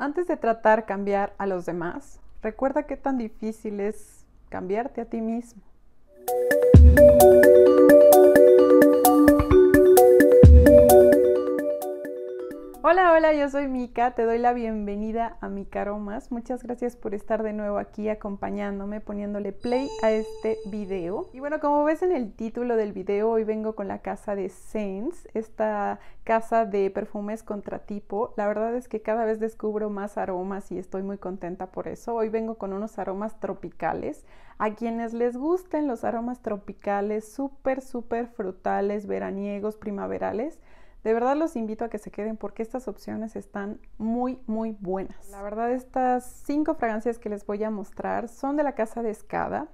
Antes de tratar cambiar a los demás, recuerda qué tan difícil es cambiarte a ti mismo. Hola, hola, yo soy Mika, te doy la bienvenida a Aromas. Muchas gracias por estar de nuevo aquí acompañándome, poniéndole play a este video. Y bueno, como ves en el título del video, hoy vengo con la casa de Sense, esta casa de perfumes contratipo. La verdad es que cada vez descubro más aromas y estoy muy contenta por eso. Hoy vengo con unos aromas tropicales. A quienes les gusten los aromas tropicales, súper, súper frutales, veraniegos, primaverales, de verdad los invito a que se queden porque estas opciones están muy, muy buenas. La verdad, estas cinco fragancias que les voy a mostrar son de la casa de Escada.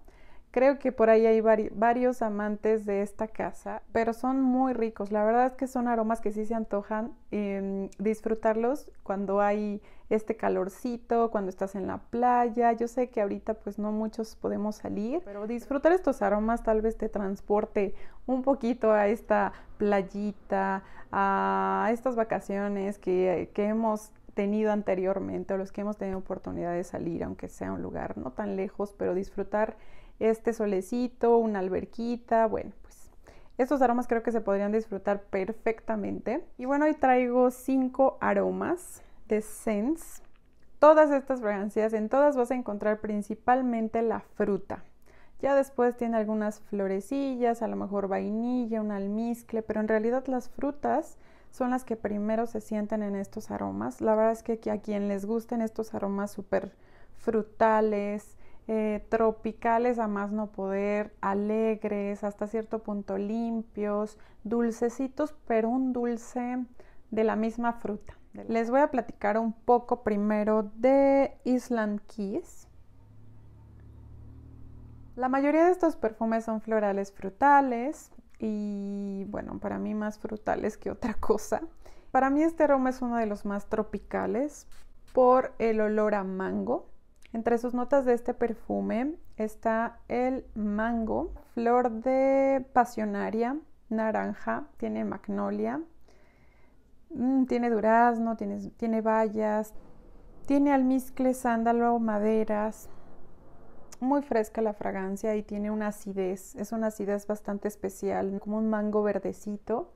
Creo que por ahí hay varios amantes de esta casa, pero son muy ricos. La verdad es que son aromas que sí se antojan em, disfrutarlos cuando hay este calorcito, cuando estás en la playa. Yo sé que ahorita pues no muchos podemos salir, pero disfrutar estos aromas tal vez te transporte un poquito a esta playita, a estas vacaciones que, que hemos tenido anteriormente o los que hemos tenido oportunidad de salir, aunque sea un lugar no tan lejos, pero disfrutar este solecito, una alberquita, bueno, pues estos aromas creo que se podrían disfrutar perfectamente. Y bueno, hoy traigo cinco aromas de Sense. Todas estas fragancias, en todas vas a encontrar principalmente la fruta. Ya después tiene algunas florecillas, a lo mejor vainilla, un almizcle, pero en realidad las frutas son las que primero se sienten en estos aromas. La verdad es que a quien les gusten estos aromas súper frutales, eh, tropicales a más no poder, alegres, hasta cierto punto limpios, dulcecitos, pero un dulce de la misma fruta. Les voy a platicar un poco primero de Island Keys. La mayoría de estos perfumes son florales frutales y bueno, para mí más frutales que otra cosa. Para mí este aroma es uno de los más tropicales por el olor a mango entre sus notas de este perfume está el mango, flor de pasionaria, naranja, tiene magnolia, mm, tiene durazno, tiene, bayas, tiene almizcle, sándalo, maderas. Muy fresca la fragancia y tiene una acidez, es una acidez bastante especial, como un mango verdecito.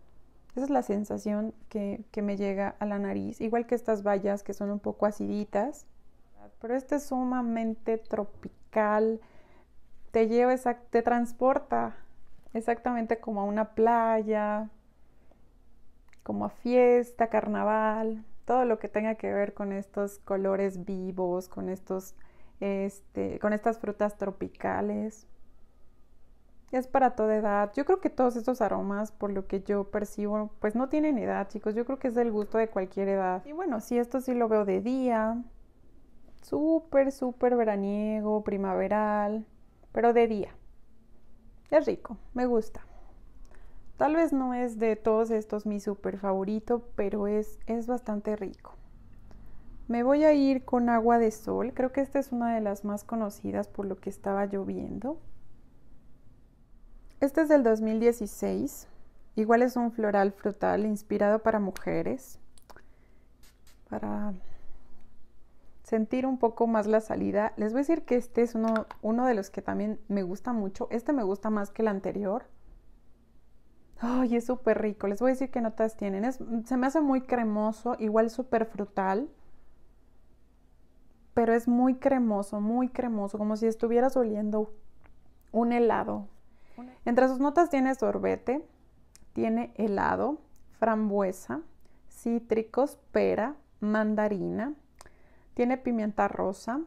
Esa es la sensación que, que me llega a la nariz, igual que estas bayas que son un poco aciditas pero este es sumamente tropical, te lleva, te transporta exactamente como a una playa, como a fiesta, carnaval, todo lo que tenga que ver con estos colores vivos, con estos, este, con estas frutas tropicales. Es para toda edad. Yo creo que todos estos aromas, por lo que yo percibo, pues no tienen edad, chicos. Yo creo que es del gusto de cualquier edad. Y bueno, si esto sí lo veo de día, súper, súper veraniego, primaveral, pero de día. Es rico, me gusta. Tal vez no es de todos estos mi súper favorito, pero es, es bastante rico. Me voy a ir con agua de sol, creo que esta es una de las más conocidas por lo que estaba lloviendo. Este es del 2016, igual es un floral frutal inspirado para mujeres, para sentir un poco más la salida. Les voy a decir que este es uno, de los que también me gusta mucho. Este me gusta más que el anterior. Ay, es súper rico. Les voy a decir qué notas tienen. se me hace muy cremoso, igual súper frutal. Pero es muy cremoso, muy cremoso, como si estuvieras oliendo un helado. Entre sus notas tiene sorbete, tiene helado, frambuesa, cítricos, pera, mandarina, tiene pimienta rosa.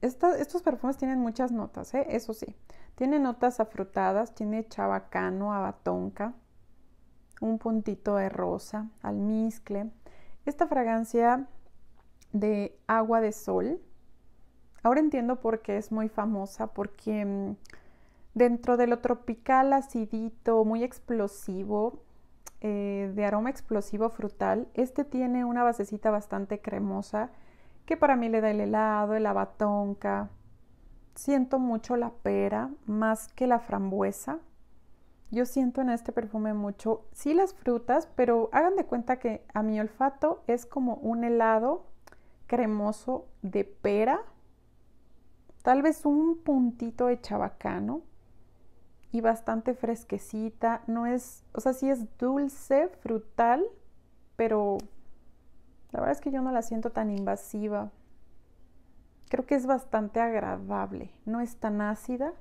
estos perfumes tienen muchas notas, ¿eh? eso sí. Tiene notas afrutadas, tiene chabacano, abatonca, un puntito de rosa, almizcle. Esta fragancia de agua de sol, ahora entiendo por qué es muy famosa, porque mm, dentro de lo tropical, acidito, muy explosivo, eh, de aroma explosivo frutal, este tiene una basecita bastante cremosa que para mí le da el helado, el abatonca. Siento mucho la pera más que la frambuesa. Yo siento en este perfume mucho, sí las frutas, pero hagan de cuenta que a mi olfato es como un helado cremoso de pera, tal vez un puntito de chabacano y bastante fresquecita. No es, o sea, sí es dulce, frutal, pero la verdad es que yo no la siento tan invasiva. Creo que es bastante agradable, no es tan ácida.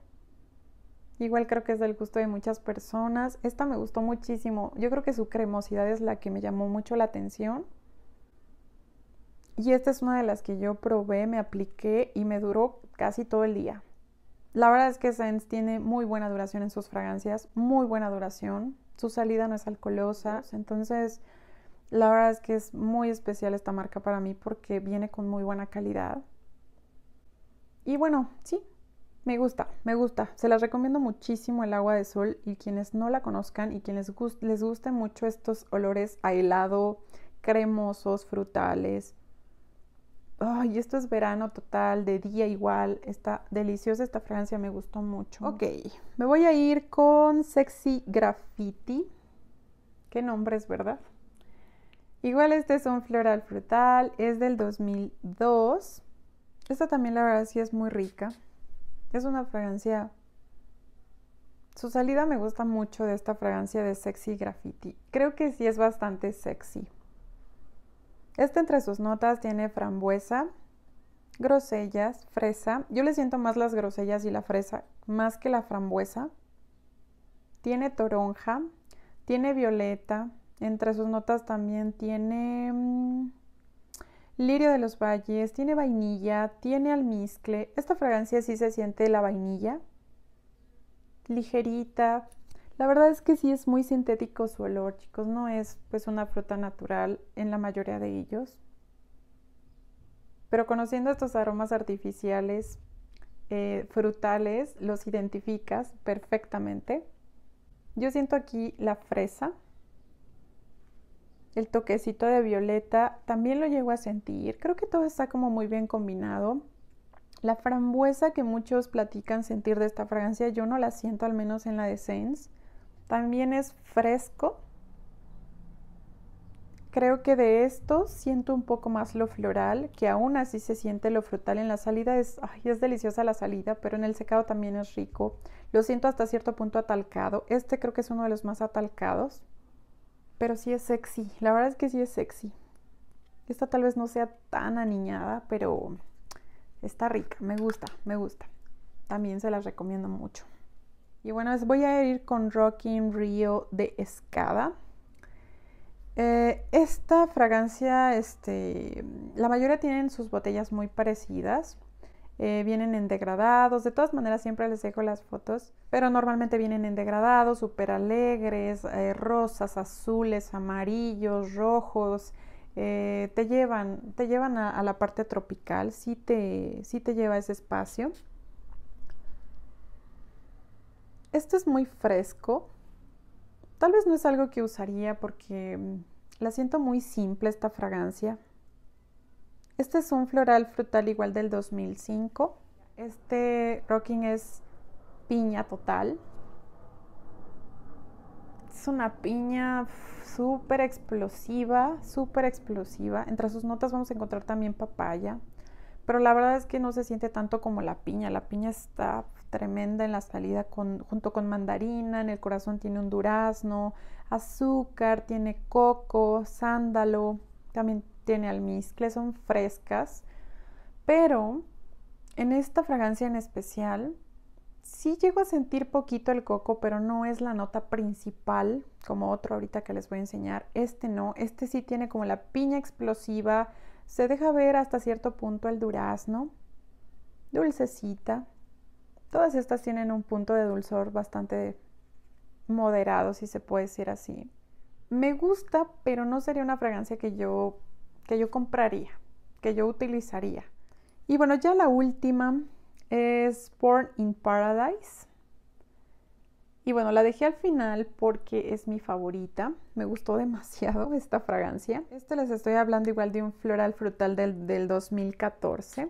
Igual creo que es del gusto de muchas personas. Esta me gustó muchísimo. Yo creo que su cremosidad es la que me llamó mucho la atención. Y esta es una de las que yo probé, me apliqué y me duró casi todo el día. La verdad es que Sense tiene muy buena duración en sus fragancias, muy buena duración. Su salida no es alcoholosa, entonces la verdad es que es muy especial esta marca para mí porque viene con muy buena calidad. Y bueno, sí, me gusta, me gusta. Se las recomiendo muchísimo el agua de sol y quienes no la conozcan y quienes les, gusten mucho estos olores a helado, cremosos, frutales. Ay, esto es verano total, de día igual. Está deliciosa esta fragancia, me gustó mucho. Ok, me voy a ir con Sexy Graffiti. Qué nombre es, ¿verdad? Igual este es un floral frutal, es del 2002. Esta también la verdad sí es muy rica. Es una fragancia... Su salida me gusta mucho de esta fragancia de Sexy Graffiti. Creo que sí es bastante sexy. Este entre sus notas tiene frambuesa, grosellas, fresa. Yo le siento más las grosellas y la fresa, más que la frambuesa. Tiene toronja, tiene violeta, entre sus notas también tiene mm, lirio de los valles, tiene vainilla, tiene almizcle. Esta fragancia sí se siente la vainilla, ligerita. La verdad es que sí es muy sintético su olor, chicos. No es pues una fruta natural en la mayoría de ellos. Pero conociendo estos aromas artificiales, eh, frutales, los identificas perfectamente. Yo siento aquí la fresa, el toquecito de violeta también lo llego a sentir. Creo que todo está como muy bien combinado. La frambuesa que muchos platican sentir de esta fragancia, yo no la siento al menos en la de Sense. También es fresco. Creo que de esto siento un poco más lo floral, que aún así se siente lo frutal en la salida. es deliciosa la salida, pero en el secado también es rico. Lo siento hasta cierto punto atalcado. Este creo que es uno de los más atalcados. Pero sí es sexy, la verdad es que sí es sexy. Esta tal vez no sea tan aniñada, pero está rica, me gusta, me gusta. También se las recomiendo mucho. Y bueno, les voy a ir con Rocking Rio de Escada. Eh, esta fragancia, este, la mayoría tienen sus botellas muy parecidas. Eh, vienen en degradados, de todas maneras siempre les dejo las fotos, pero normalmente vienen en degradados, súper alegres, eh, rosas, azules, amarillos, rojos, eh, te llevan, te llevan a, la parte tropical, sí te, lleva ese espacio. Esto es muy fresco, tal vez no es algo que usaría porque mm, la siento muy simple esta fragancia, este es un floral frutal igual del 2005. Este rocking es piña total. Es una piña súper explosiva, súper explosiva. Entre sus notas vamos a encontrar también papaya. Pero la verdad es que no se siente tanto como la piña. La piña está tremenda en la salida con, junto con mandarina, en el corazón tiene un durazno, azúcar, tiene coco, sándalo, también tiene almizcle, son frescas, pero en esta fragancia en especial sí llego a sentir poquito el coco, pero no es la nota principal, como otro ahorita que les voy a enseñar. Este no, este sí tiene como la piña explosiva, se deja ver hasta cierto punto el durazno, dulcecita. Todas estas tienen un punto de dulzor bastante moderado, si se puede decir así. Me gusta, pero no sería una fragancia que yo que yo compraría, que yo utilizaría. Y bueno, ya la última es Born in Paradise. Y bueno, la dejé al final porque es mi favorita. Me gustó demasiado esta fragancia. Este les estoy hablando igual de un floral frutal del, del 2014.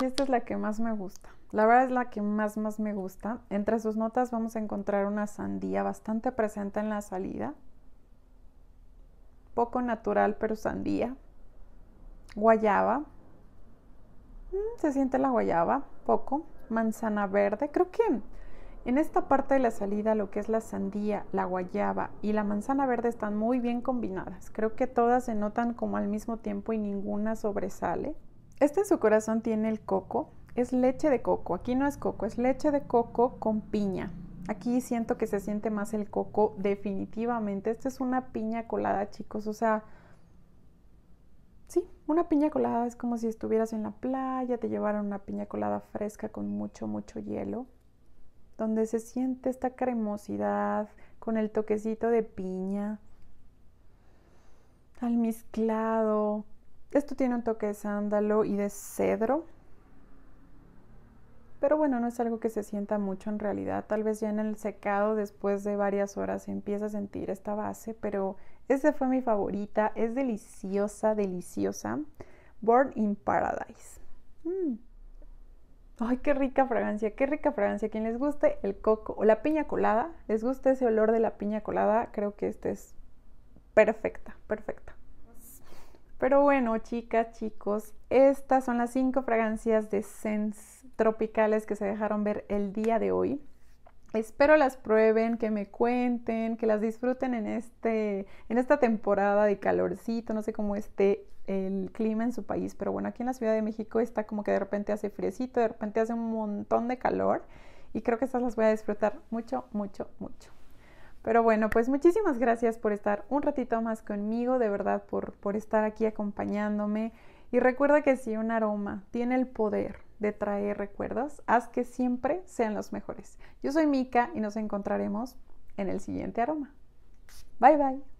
y esta es la que más me gusta. La verdad es la que más, más me gusta. Entre sus notas vamos a encontrar una sandía bastante presente en la salida. Poco natural, pero sandía. Guayaba. Mm, se siente la guayaba, poco. Manzana verde. Creo que en esta parte de la salida lo que es la sandía, la guayaba y la manzana verde están muy bien combinadas. Creo que todas se notan como al mismo tiempo y ninguna sobresale. Este en su corazón tiene el coco, es leche de coco, aquí no es coco, es leche de coco con piña. Aquí siento que se siente más el coco definitivamente. Esta es una piña colada, chicos, o sea, sí, una piña colada es como si estuvieras en la playa, te llevaron una piña colada fresca con mucho, mucho hielo, donde se siente esta cremosidad con el toquecito de piña, al mezclado, esto tiene un toque de sándalo y de cedro. Pero bueno, no es algo que se sienta mucho en realidad. Tal vez ya en el secado, después de varias horas, se empieza a sentir esta base. Pero esa fue mi favorita. Es deliciosa, deliciosa. Born in Paradise. Mm. Ay, qué rica fragancia, qué rica fragancia. Quien les guste el coco o la piña colada, les gusta ese olor de la piña colada, creo que esta es perfecta, perfecta. Pero bueno, chicas, chicos, estas son las cinco fragancias de scents tropicales que se dejaron ver el día de hoy. Espero las prueben, que me cuenten, que las disfruten en, este, en esta temporada de calorcito. No sé cómo esté el clima en su país, pero bueno, aquí en la Ciudad de México está como que de repente hace friecito, de repente hace un montón de calor y creo que estas las voy a disfrutar mucho, mucho, mucho. Pero bueno, pues muchísimas gracias por estar un ratito más conmigo, de verdad, por, por estar aquí acompañándome. Y recuerda que si un aroma tiene el poder de traer recuerdos, haz que siempre sean los mejores. Yo soy Mika y nos encontraremos en el siguiente aroma. Bye bye.